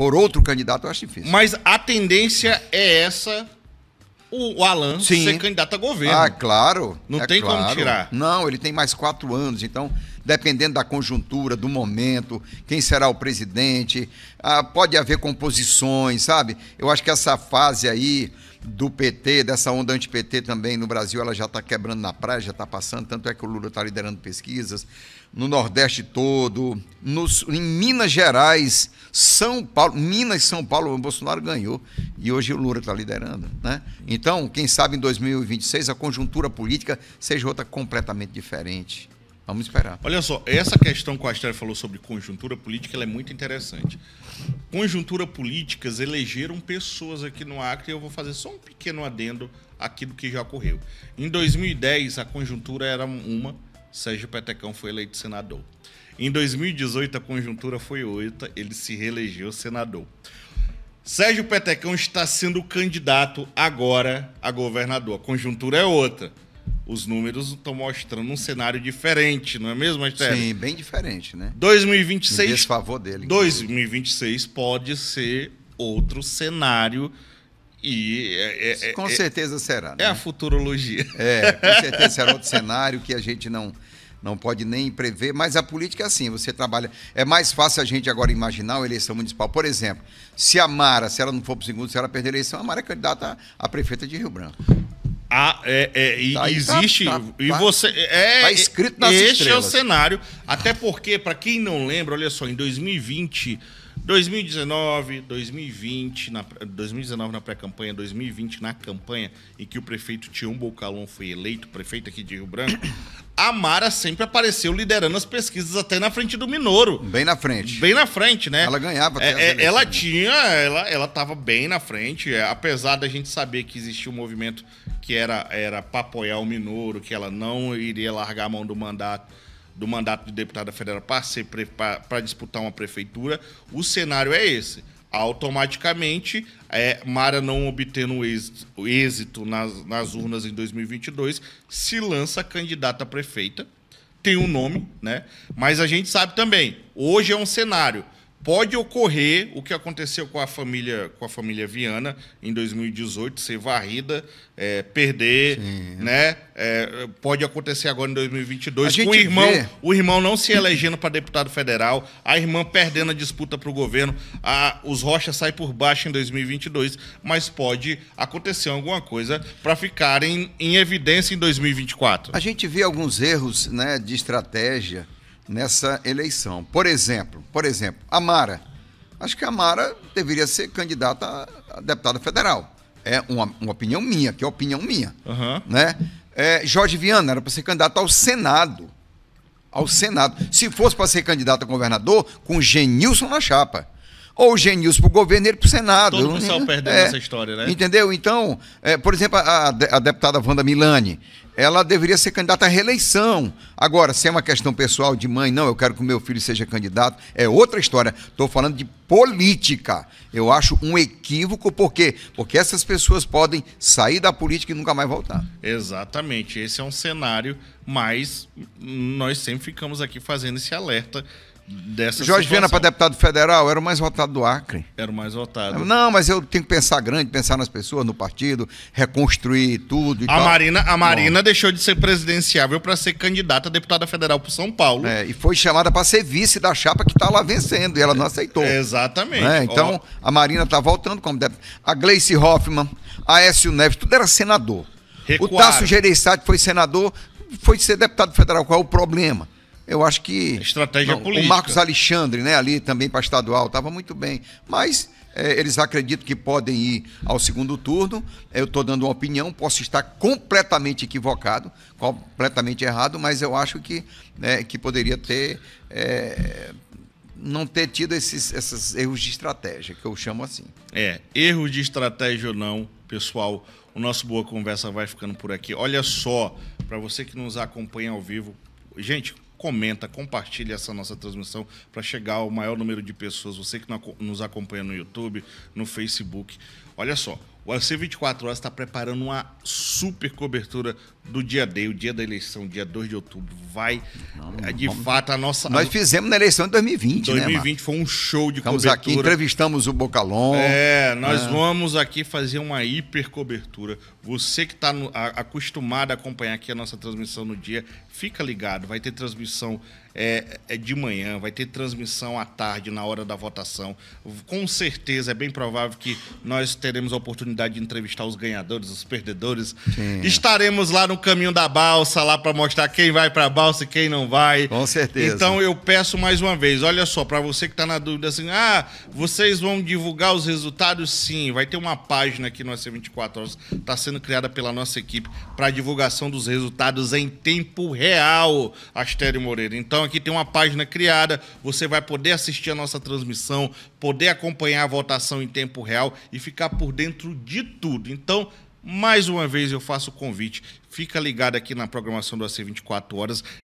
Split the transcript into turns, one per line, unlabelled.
Por outro candidato, eu acho difícil.
Mas a tendência é essa, o Alan Sim. ser candidato a governo. Ah,
claro. Não é tem claro. como tirar.
Não, ele tem mais quatro
anos, então dependendo da conjuntura, do momento, quem será o presidente, ah, pode haver composições, sabe? Eu acho que essa fase aí do PT, dessa onda anti-PT também no Brasil, ela já está quebrando na praia, já está passando, tanto é que o Lula está liderando pesquisas, no Nordeste todo, nos, em Minas Gerais, São Paulo, Minas e São Paulo, o Bolsonaro ganhou e hoje o Lula está liderando. Né? Então, quem sabe em 2026 a conjuntura política seja outra completamente diferente. Vamos
esperar. Olha só, essa questão que o Astélio falou sobre conjuntura política ela é muito interessante. Conjuntura políticas elegeram pessoas aqui no Acre e eu vou fazer só um pequeno adendo aqui do que já ocorreu. Em 2010, a conjuntura era uma, Sérgio Petecão foi eleito senador. Em 2018, a conjuntura foi outra, ele se reelegeu senador. Sérgio Petecão está sendo candidato agora a governador. A conjuntura é outra os números estão mostrando um cenário diferente, não é mesmo, Astério? Sim, bem diferente, né? 2026. Em desfavor dele. 2026 pode ser outro cenário. E é, é, é com é, certeza é, será. Né? É a né? futurologia.
É, com certeza será outro cenário que a gente não, não pode nem prever, mas a política é assim, você trabalha. É mais fácil a gente agora imaginar uma eleição municipal. Por exemplo, se a Mara, se ela não for para o segundo, se ela perder a eleição, a Mara é candidata a prefeita de Rio Branco.
Ah, é, é, e tá, tá existe. Tá, tá, e você. É, tá escrito nas Este estrelas. é o cenário. Até porque, para quem não lembra, olha só, em 2020 2019, 2020, na, 2019 na pré-campanha, 2020 na campanha, em que o prefeito Tião Bolcalon foi eleito prefeito aqui de Rio Branco, a Mara sempre apareceu liderando as pesquisas até na frente do Minoro. Bem na frente. Bem na frente, né? Ela ganhava. É, é ela tinha, ela, ela bem na frente, é, apesar da gente saber que existia um movimento que era, era para apoiar o Minoro, que ela não iria largar a mão do mandato do mandato de deputada federal para disputar uma prefeitura, o cenário é esse. Automaticamente, é, Mara não obtendo o êxito, êxito nas, nas urnas em 2022, se lança candidata a prefeita, tem um nome, né? Mas a gente sabe também, hoje é um cenário pode ocorrer o que aconteceu com a família com a família Viana em 2018 ser varrida é, perder Sim. É. né é, pode acontecer agora em 2022 com o irmão vê. o irmão não se elegendo para deputado federal a irmã perdendo a disputa para o governo a, os Rocha saem por baixo em 2022 mas pode acontecer alguma coisa para ficarem em evidência em 2024 a gente vê alguns erros né de
estratégia nessa eleição. Por exemplo, por exemplo, a Mara. Acho que a Mara deveria ser candidata a deputada federal. É uma, uma opinião minha, que é opinião minha. Uhum. Né? É, Jorge Viana era para ser candidato ao Senado. Ao Senado. Se fosse para ser candidato a governador, com Genilson na chapa ou o Genilson para o governo e ele para o Senado. Todo o pessoal perdendo é, essa história, né? Entendeu? Então, é, por exemplo, a, a deputada Wanda Milani, ela deveria ser candidata à reeleição. Agora, se é uma questão pessoal de mãe, não, eu quero que o meu filho seja candidato, é outra história. Estou falando de política. Eu acho um equívoco, por quê? Porque essas pessoas podem sair da política
e nunca mais voltar. Exatamente. Esse é um cenário, mas nós sempre ficamos aqui fazendo esse alerta dessa Jorge situação. Viana para
deputado federal era o mais votado do
Acre. Era o mais votado.
Não, mas eu tenho que pensar grande, pensar nas pessoas, no partido, reconstruir tudo. a tal. Marina, a Marina
Bom. deixou de ser presidenciável para ser candidata a deputada federal para São Paulo. É, e foi chamada para ser vice da chapa que está lá vencendo e ela não aceitou. É, exatamente. É, então
a Marina está voltando como deputada. A Gleice Hoffmann, a Aécio Neves, tudo era senador. Recuaram. O Tasso Gereissati foi senador, foi ser deputado federal. Qual é o problema? eu acho que. estratégia não, política. O Marcos Alexandre, né, ali também para estadual, estava muito bem. Mas é, eles acreditam que podem ir ao segundo turno. Eu estou dando uma opinião, posso estar completamente equivocado, completamente errado, mas eu acho que, né, que poderia ter. É, não ter tido esses, esses erros de
estratégia, que eu chamo assim. É, erros de estratégia ou não, pessoal, o nosso Boa Conversa vai ficando por aqui. Olha só, para você que nos acompanha ao vivo, gente, comenta, compartilha essa nossa transmissão para chegar ao maior número de pessoas. Você que nos acompanha no YouTube, no Facebook, Olha só, o AC 24 Horas está preparando uma super cobertura do dia D, o dia da eleição, dia 2 de outubro. Vai, não, não, é, de vamos... fato, a nossa. Nós fizemos na
eleição de 2020, 2020 né, foi um show de Estamos cobertura. Estamos aqui, entrevistamos o Bocalon. É, nós é.
vamos aqui fazer uma hiper cobertura. Você que está acostumado a acompanhar aqui a nossa transmissão no dia, fica ligado. Vai ter transmissão é, é, de manhã, vai ter transmissão à tarde, na hora da votação. Com certeza, é bem provável que nós teremos a oportunidade de entrevistar os ganhadores, os perdedores. Sim. Estaremos lá no caminho da balsa, lá para mostrar quem vai para a balsa e quem não vai. Com certeza. Então, eu peço mais uma vez: olha só, para você que está na dúvida assim, ah, vocês vão divulgar os resultados? Sim, vai ter uma página aqui no AC24 Horas, está sendo criada pela nossa equipe para divulgação dos resultados em tempo real, Astério Moreira. Então, então aqui tem uma página criada, você vai poder assistir a nossa transmissão, poder acompanhar a votação em tempo real e ficar por dentro de tudo. Então, mais uma vez eu faço o convite, fica ligado aqui na programação do AC 24 horas.